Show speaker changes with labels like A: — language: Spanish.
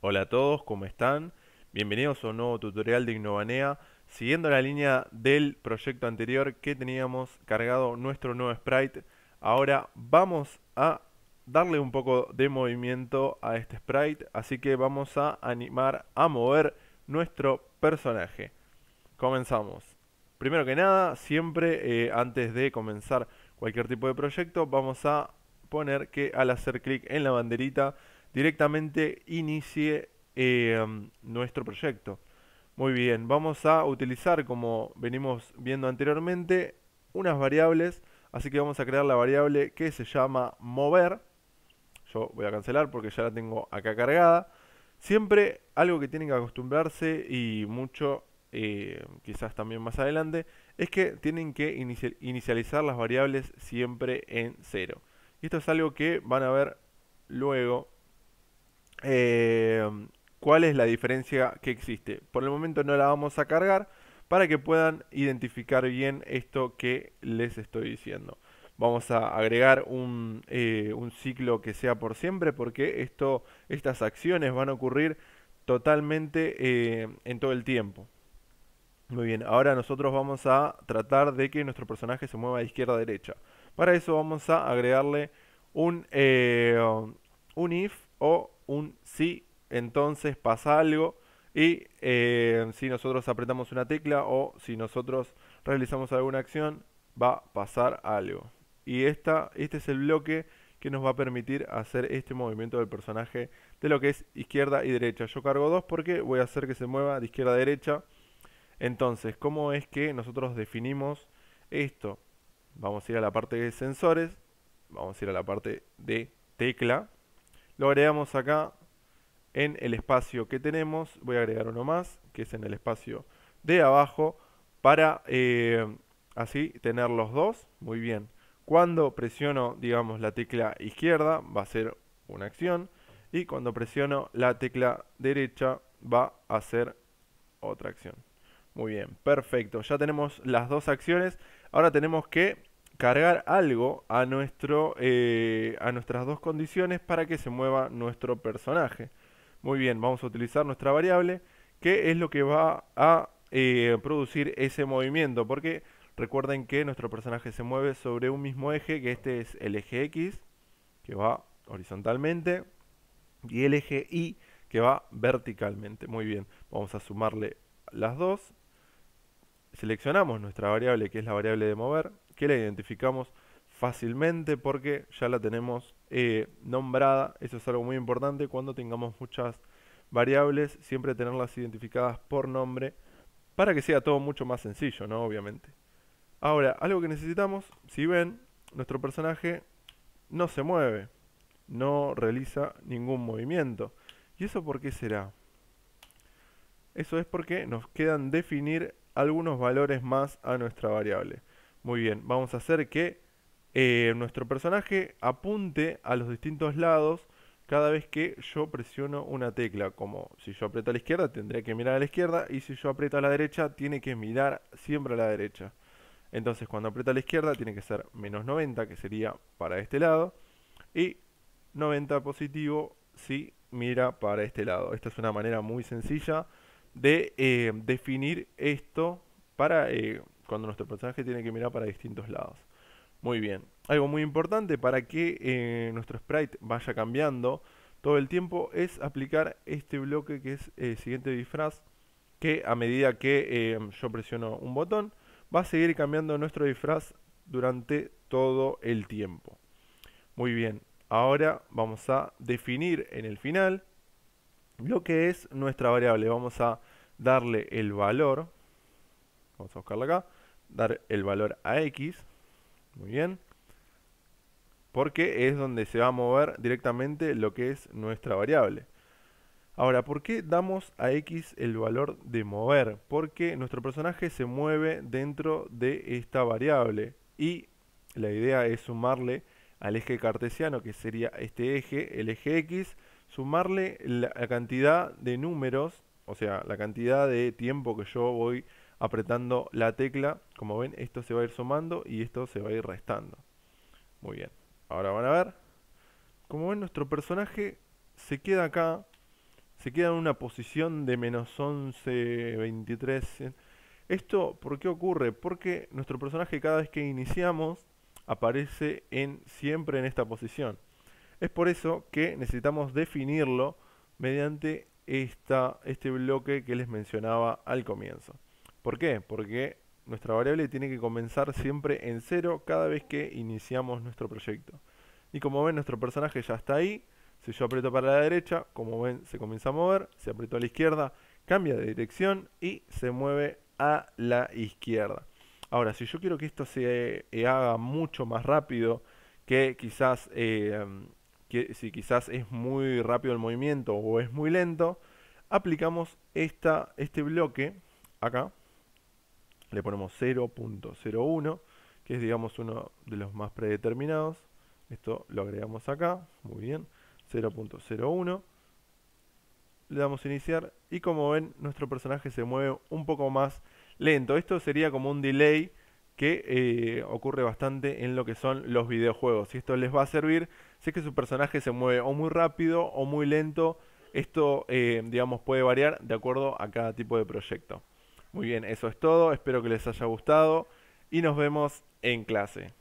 A: Hola a todos, ¿cómo están? Bienvenidos a un nuevo tutorial de Innovanea, siguiendo la línea del proyecto anterior que teníamos cargado nuestro nuevo sprite. Ahora vamos a darle un poco de movimiento a este sprite, así que vamos a animar a mover nuestro personaje. Comenzamos. Primero que nada, siempre eh, antes de comenzar cualquier tipo de proyecto, vamos a poner que al hacer clic en la banderita directamente inicie em, nuestro proyecto. Muy bien, vamos a utilizar, como venimos viendo anteriormente, unas variables. Así que vamos a crear la variable que se llama mover. Yo voy a cancelar porque ya la tengo acá cargada. Siempre algo que tienen que acostumbrarse y mucho, eh, quizás también más adelante, es que tienen que inicializar las variables siempre en cero. Y esto es algo que van a ver luego Em, ¿Cuál es la diferencia que existe? Por el momento no la vamos a cargar para que puedan identificar bien esto que les estoy diciendo. Vamos a agregar un, eh, ciclo que sea por siempre porque esto, estas acciones van a ocurrir totalmente em, en todo el tiempo. Muy bien, ahora nosotros vamos a tratar de que nuestro personaje se mueva de izquierda a derecha. Para eso vamos a agregarle un, em, un if o un sí, entonces pasa algo. Y eh, si nosotros apretamos una tecla o si nosotros realizamos alguna acción, va a pasar algo. Y esta, este es el bloque que nos va a permitir hacer este movimiento del personaje de lo que es izquierda y derecha. Yo cargo dos porque voy a hacer que se mueva de izquierda a derecha. Entonces, ¿cómo es que nosotros definimos esto? Vamos a ir a la parte de sensores, vamos a ir a la parte de tecla lo agregamos acá en el espacio que tenemos. Voy a agregar uno más, que es en el espacio de abajo, para eh, así tener los dos. Muy bien. Cuando presiono, digamos, la tecla izquierda, va a ser una acción. Y cuando presiono la tecla derecha, va a ser otra acción. Muy bien, perfecto. Ya tenemos las dos acciones. Ahora tenemos que cargar algo a, nuestro, eh, a nuestras dos condiciones para que se mueva nuestro personaje. Muy bien, vamos a utilizar nuestra variable que es lo que va a eh, producir ese movimiento porque recuerden que nuestro personaje se mueve sobre un mismo eje que este es el eje X que va horizontalmente y el eje Y que va verticalmente. Muy bien, vamos a sumarle las dos. Seleccionamos nuestra variable que es la variable de mover que la identificamos fácilmente porque ya la tenemos eh, nombrada. Eso es algo muy importante cuando tengamos muchas variables, siempre tenerlas identificadas por nombre para que sea todo mucho más sencillo, ¿no? Obviamente. Ahora, algo que necesitamos, si ven, nuestro personaje no se mueve, no realiza ningún movimiento. ¿Y eso por qué será? Eso es porque nos quedan definir algunos valores más a nuestra variable. Muy bien, vamos a hacer que eh, nuestro personaje apunte a los distintos lados cada vez que yo presiono una tecla. Como si yo aprieto a la izquierda, tendría que mirar a la izquierda. Y si yo aprieto a la derecha, tiene que mirar siempre a la derecha. Entonces cuando aprieta a la izquierda tiene que ser menos 90, que sería para este lado. Y 90 positivo si mira para este lado. Esta es una manera muy sencilla de eh, definir esto para eh, cuando nuestro personaje tiene que mirar para distintos lados. Muy bien. Algo muy importante para que eh, nuestro sprite vaya cambiando todo el tiempo es aplicar este bloque que es eh, el siguiente disfraz que a medida que em, yo presiono un botón va a seguir cambiando nuestro disfraz durante todo el tiempo. Muy bien, ahora vamos a definir en el final lo que es nuestra variable. Vamos a darle el valor, vamos a buscarla acá, dar el valor a X. Muy bien. Porque es donde se va a mover directamente lo que es nuestra variable. Ahora, ¿por qué damos a X el valor de mover? Porque nuestro personaje se mueve dentro de esta variable. Y la idea es sumarle al eje cartesiano, que sería este eje, el eje X, sumarle la cantidad de números, o sea, la cantidad de tiempo que yo voy apretando la tecla. Como ven, esto se va a ir sumando y esto se va a ir restando. Muy bien. Ahora van a ver. Como ven, nuestro personaje se queda acá. Se queda en una posición de menos 11, 23. ¿Esto por qué ocurre? Porque nuestro personaje cada vez que iniciamos aparece en, siempre en esta posición. Es por eso que necesitamos definirlo mediante esta, este bloque que les mencionaba al comienzo. ¿Por qué? Porque nuestra variable tiene que comenzar siempre en cero cada vez que iniciamos nuestro proyecto. Y como ven, nuestro personaje ya está ahí. Si yo aprieto para la derecha, como ven, se comienza a mover. Si aprieto a la izquierda, cambia de dirección y se mueve a la izquierda. Ahora, si yo quiero que esto se eh, haga mucho más rápido, que quizás, eh, mm, si quizás es muy rápido el movimiento o es muy lento, aplicamos esta, este bloque acá, le ponemos 0.01, que es digamos uno de los más predeterminados. Esto lo agregamos acá, muy bien, 0.01. Le damos iniciar y como ven nuestro personaje se mueve un poco más lento. Esto sería como un delay que eh, ocurre bastante en lo que son los videojuegos. Y esto les va a servir si es que su personaje se mueve o muy rápido o muy lento. Esto, eh, digamos, puede variar de acuerdo a cada tipo de proyecto. Muy bien, eso es todo. Espero que les haya gustado y nos vemos en clase.